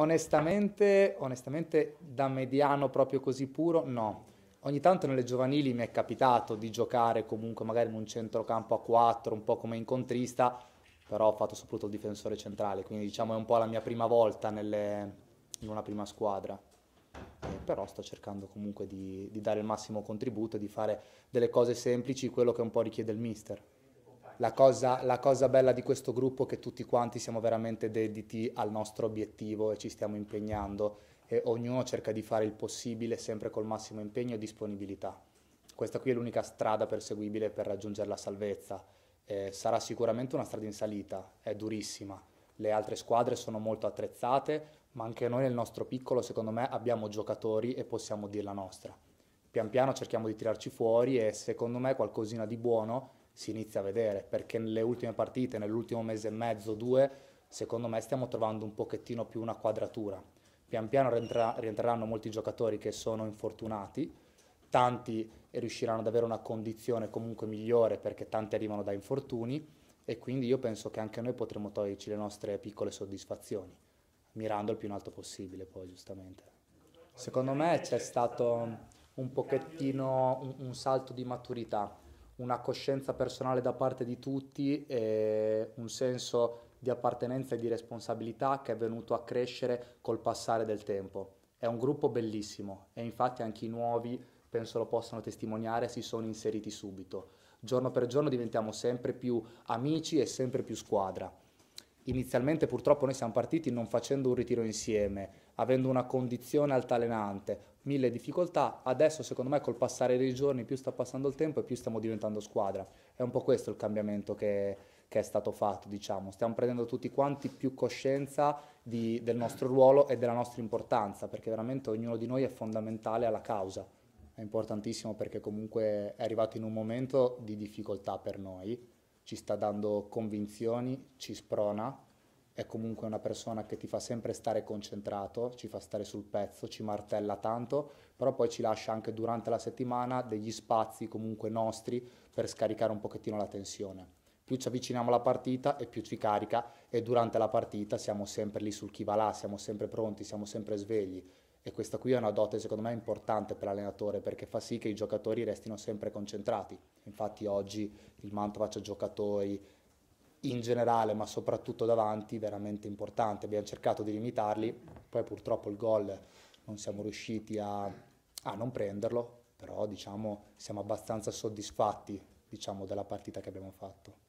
onestamente, onestamente, da mediano proprio così puro, no. Ogni tanto nelle giovanili mi è capitato di giocare comunque magari in un centrocampo a 4, un po' come incontrista, però ho fatto soprattutto il difensore centrale, quindi diciamo è un po' la mia prima volta nelle, in una prima squadra. Eh, però sto cercando comunque di, di dare il massimo contributo e di fare delle cose semplici, quello che un po' richiede il mister la cosa, la cosa bella di questo gruppo è che tutti quanti siamo veramente dediti al nostro obiettivo e ci stiamo impegnando e ognuno cerca di fare il possibile sempre col massimo impegno e disponibilità. Questa qui è l'unica strada perseguibile per raggiungere la salvezza. Eh, sarà sicuramente una strada in salita, è durissima. Le altre squadre sono molto attrezzate, ma anche noi nel nostro piccolo, secondo me, abbiamo giocatori e possiamo dire la nostra. Pian piano cerchiamo di tirarci fuori e secondo me qualcosina di buono si inizia a vedere, perché nelle ultime partite, nell'ultimo mese e mezzo, due, secondo me stiamo trovando un pochettino più una quadratura. Pian piano rientra rientreranno molti giocatori che sono infortunati, tanti riusciranno ad avere una condizione comunque migliore perché tanti arrivano da infortuni e quindi io penso che anche noi potremo toglierci le nostre piccole soddisfazioni, mirando il più in alto possibile poi giustamente. Secondo me c'è stato un pochettino un, un salto di maturità una coscienza personale da parte di tutti e un senso di appartenenza e di responsabilità che è venuto a crescere col passare del tempo. È un gruppo bellissimo e infatti anche i nuovi, penso lo possano testimoniare, si sono inseriti subito. Giorno per giorno diventiamo sempre più amici e sempre più squadra inizialmente purtroppo noi siamo partiti non facendo un ritiro insieme, avendo una condizione altalenante, mille difficoltà, adesso secondo me col passare dei giorni più sta passando il tempo e più stiamo diventando squadra. È un po' questo il cambiamento che, che è stato fatto, diciamo. Stiamo prendendo tutti quanti più coscienza di, del nostro ruolo e della nostra importanza, perché veramente ognuno di noi è fondamentale alla causa. È importantissimo perché comunque è arrivato in un momento di difficoltà per noi ci sta dando convinzioni, ci sprona, è comunque una persona che ti fa sempre stare concentrato, ci fa stare sul pezzo, ci martella tanto, però poi ci lascia anche durante la settimana degli spazi comunque nostri per scaricare un pochettino la tensione. Più ci avviciniamo alla partita e più ci carica e durante la partita siamo sempre lì sul chi va là, siamo sempre pronti, siamo sempre svegli, e questa qui è una dote secondo me importante per l'allenatore perché fa sì che i giocatori restino sempre concentrati. Infatti oggi il Mantova ha giocatori in generale ma soprattutto davanti veramente importanti, abbiamo cercato di limitarli, poi purtroppo il gol non siamo riusciti a, a non prenderlo, però diciamo siamo abbastanza soddisfatti diciamo, della partita che abbiamo fatto.